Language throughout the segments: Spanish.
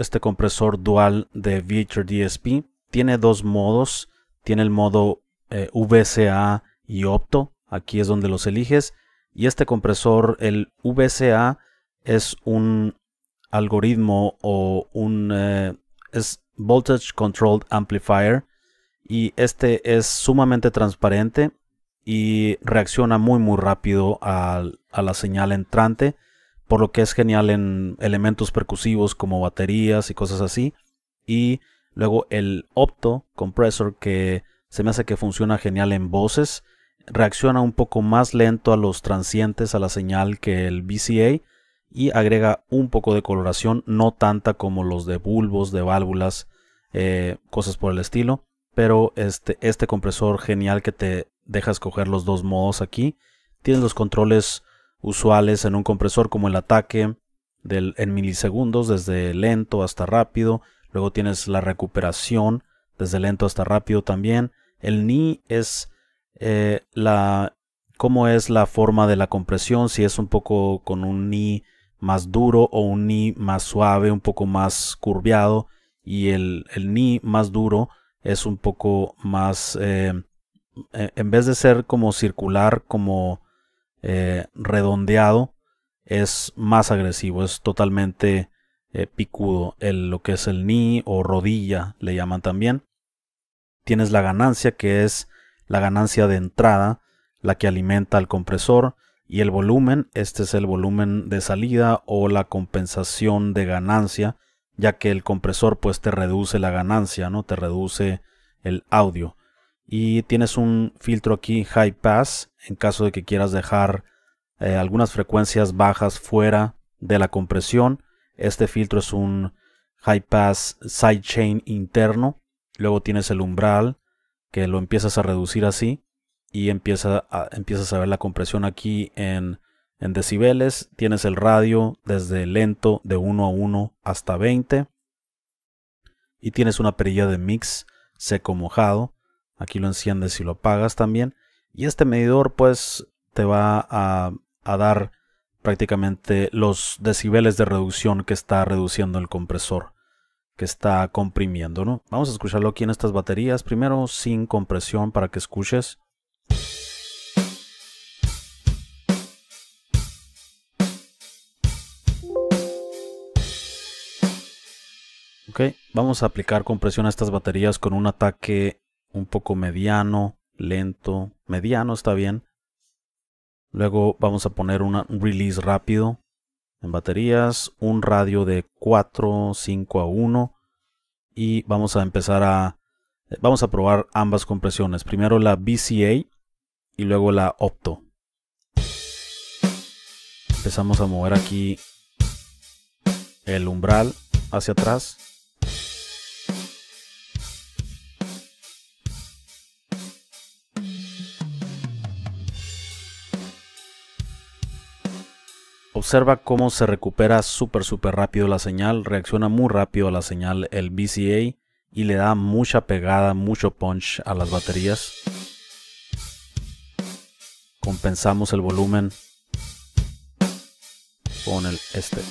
este compresor dual de VHR DSP. Tiene dos modos. Tiene el modo eh, VCA y opto. Aquí es donde los eliges. Y este compresor, el VCA, es un algoritmo o un eh, es Voltage Controlled Amplifier. Y este es sumamente transparente y reacciona muy muy rápido a la señal entrante por lo que es genial en elementos percusivos como baterías y cosas así. Y luego el opto compressor que se me hace que funciona genial en voces, reacciona un poco más lento a los transientes, a la señal que el BCA y agrega un poco de coloración, no tanta como los de bulbos, de válvulas, eh, cosas por el estilo. Pero este, este compresor genial que te deja escoger los dos modos aquí. Tienes los controles usuales en un compresor como el ataque en milisegundos, desde lento hasta rápido. Luego tienes la recuperación, desde lento hasta rápido también. El ni es eh, la cómo es la forma de la compresión, si es un poco con un ni más duro o un ni más suave, un poco más curviado. Y el, ni más duro es un poco más, eh, eh, en vez de ser como circular, como eh, redondeado es más agresivo, es totalmente eh, picudo. El, lo que es el ni o rodilla le llaman también. Tienes la ganancia que es la ganancia de entrada, la que alimenta al compresor. Y el volumen, este es el volumen de salida o la compensación de ganancia, ya que el compresor pues te reduce la ganancia, ¿no? Te reduce el audio y tienes un filtro aquí high pass en caso de que quieras dejar eh, algunas frecuencias bajas fuera de la compresión. Este filtro es un high pass sidechain interno. Luego tienes el umbral que lo empiezas a reducir así y empieza empiezas a ver la compresión aquí en, en decibeles. Tienes el radio desde lento de 1 a 1 hasta 20. Y tienes una perilla de mix seco mojado Aquí lo enciendes y lo apagas también. Y este medidor pues te va a, dar prácticamente los decibeles de reducción que está reduciendo el compresor que está comprimiendo, ¿no? Vamos a escucharlo aquí en estas baterías, primero sin compresión para que escuches. Ok, vamos a aplicar compresión a estas baterías con un ataque un poco mediano, lento, mediano está bien. Luego vamos a poner un release rápido en baterías, un radio de 4, 5 a 1 y vamos a empezar a vamos a probar ambas compresiones, primero la BCA y luego la opto. Empezamos a mover aquí el umbral hacia atrás. Observa cómo se recupera súper, súper rápido la señal, reacciona muy rápido a la señal el BCA y le da mucha pegada, mucho punch a las baterías. Compensamos el volumen con el este.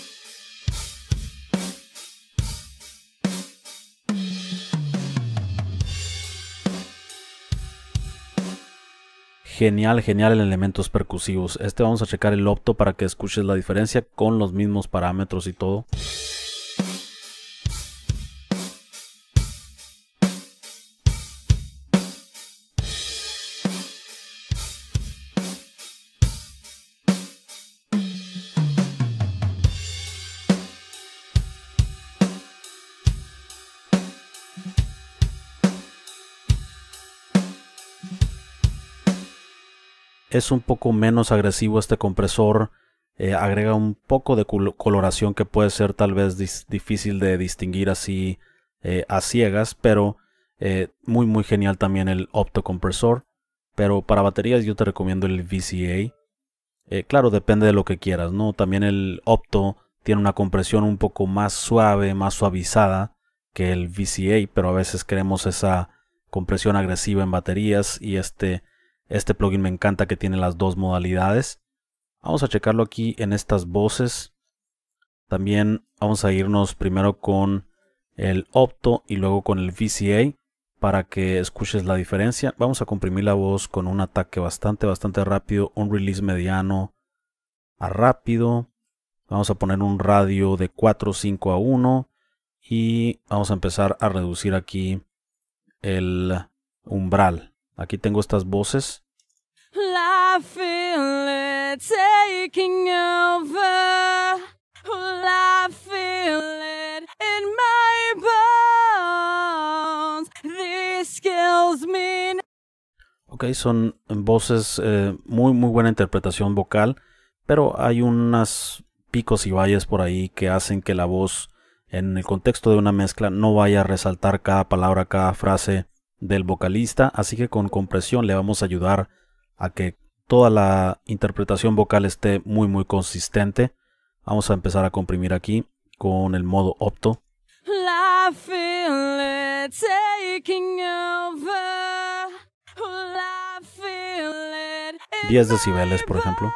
genial, genial en elementos percusivos. Este vamos a checar el opto para que escuches la diferencia con los mismos parámetros y todo. es un poco menos agresivo este compresor. Eh, agrega un poco de coloración que puede ser tal vez difícil de distinguir así eh, a ciegas, pero eh, muy muy genial también el Opto Compresor, Pero para baterías yo te recomiendo el VCA. claro, depende de lo que quieras, ¿no? También el opto tiene una compresión un poco más suave, más suavizada que el VCA, pero a veces queremos esa compresión agresiva en baterías y este este plugin me encanta que tiene las dos modalidades. Vamos a checarlo aquí en estas voces. También vamos a irnos primero con el opto y luego con el VCA para que escuches la diferencia. Vamos a comprimir la voz con un ataque bastante, bastante rápido, un release mediano a rápido. Vamos a poner un radio de 4, 5 a 1 y vamos a empezar a reducir aquí el umbral. Aquí tengo estas voces. Ok, son voces, eh, muy, muy buena interpretación vocal, pero hay unas picos y valles por ahí que hacen que la voz en el contexto de una mezcla no vaya a resaltar cada palabra, cada frase del vocalista, así que con compresión le vamos a ayudar a que toda la interpretación vocal esté muy muy consistente. Vamos a empezar a comprimir aquí con el modo opto. 10 decibeles, por ejemplo.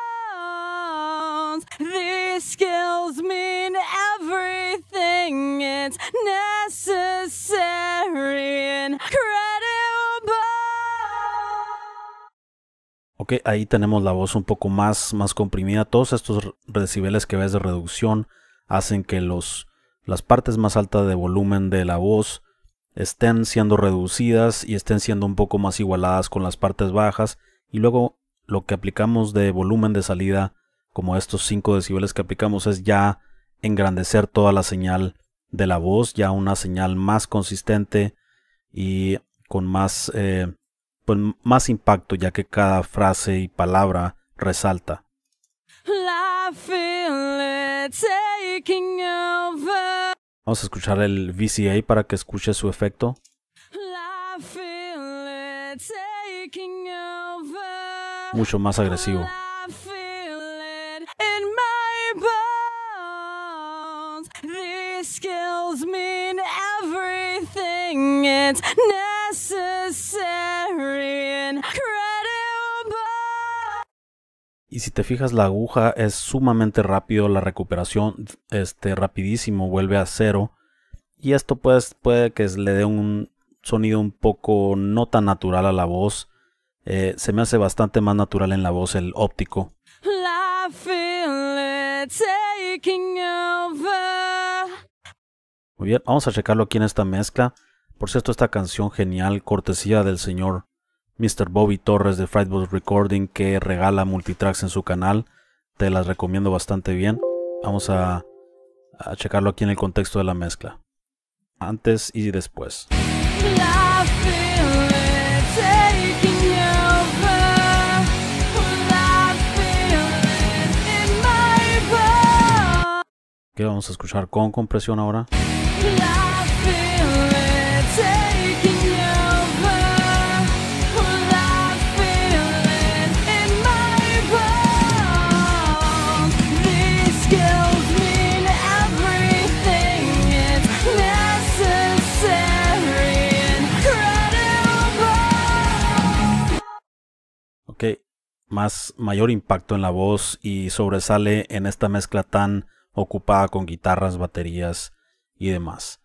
Ok, ahí tenemos la voz un poco más, más comprimida. Todos estos decibeles que ves de reducción hacen que los, las partes más altas de volumen de la voz estén siendo reducidas y estén siendo un poco más igualadas con las partes bajas. Y luego lo que aplicamos de volumen de salida, como estos 5 decibeles que aplicamos, es ya engrandecer toda la señal de la voz, ya una señal más consistente y con más eh, pues, más impacto ya que cada frase y palabra resalta. Vamos a escuchar el VCA para que escuche su efecto. Mucho más agresivo. Y si te fijas, la aguja es sumamente rápido, la recuperación este, rapidísimo, vuelve a cero. Y esto pues, puede que le dé un sonido un poco no tan natural a la voz. Eh, se me hace bastante más natural en la voz el óptico. Muy bien, vamos a checarlo aquí en esta mezcla. Por cierto, esta canción genial, cortesía del señor Mr. Bobby Torres de Fightbox Recording, que regala multitracks en su canal. Te las recomiendo bastante bien. Vamos a, checarlo aquí en el contexto de la mezcla. Antes y después. ¿Qué vamos a escuchar con compresión ahora. más mayor impacto en la voz y sobresale en esta mezcla tan ocupada con guitarras, baterías y demás.